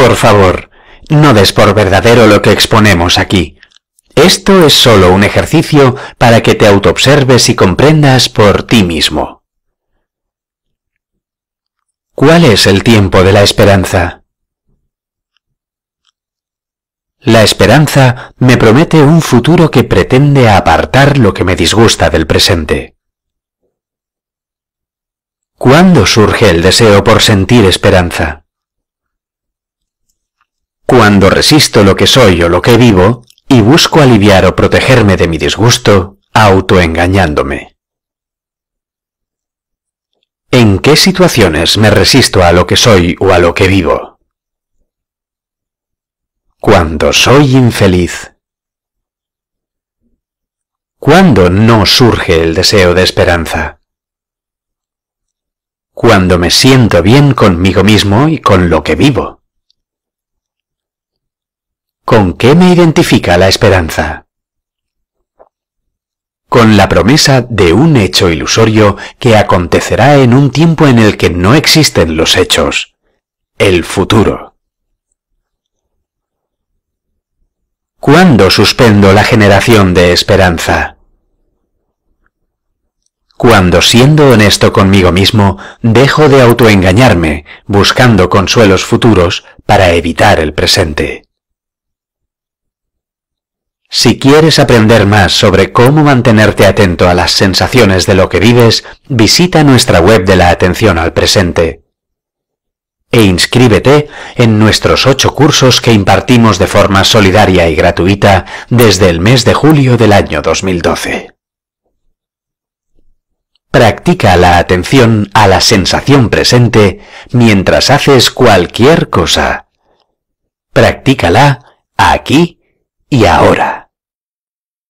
Por favor, no des por verdadero lo que exponemos aquí. Esto es solo un ejercicio para que te autoobserves y comprendas por ti mismo. ¿Cuál es el tiempo de la esperanza? La esperanza me promete un futuro que pretende apartar lo que me disgusta del presente. ¿Cuándo surge el deseo por sentir esperanza? Cuando resisto lo que soy o lo que vivo, y busco aliviar o protegerme de mi disgusto, autoengañándome. ¿En qué situaciones me resisto a lo que soy o a lo que vivo? Cuando soy infeliz. Cuando no surge el deseo de esperanza. Cuando me siento bien conmigo mismo y con lo que vivo. ¿Con qué me identifica la esperanza? Con la promesa de un hecho ilusorio que acontecerá en un tiempo en el que no existen los hechos, el futuro. ¿Cuándo suspendo la generación de esperanza? Cuando siendo honesto conmigo mismo, dejo de autoengañarme, buscando consuelos futuros para evitar el presente. Si quieres aprender más sobre cómo mantenerte atento a las sensaciones de lo que vives, visita nuestra web de la atención al presente e inscríbete en nuestros ocho cursos que impartimos de forma solidaria y gratuita desde el mes de julio del año 2012. Practica la atención a la sensación presente mientras haces cualquier cosa. Practícala aquí y ahora.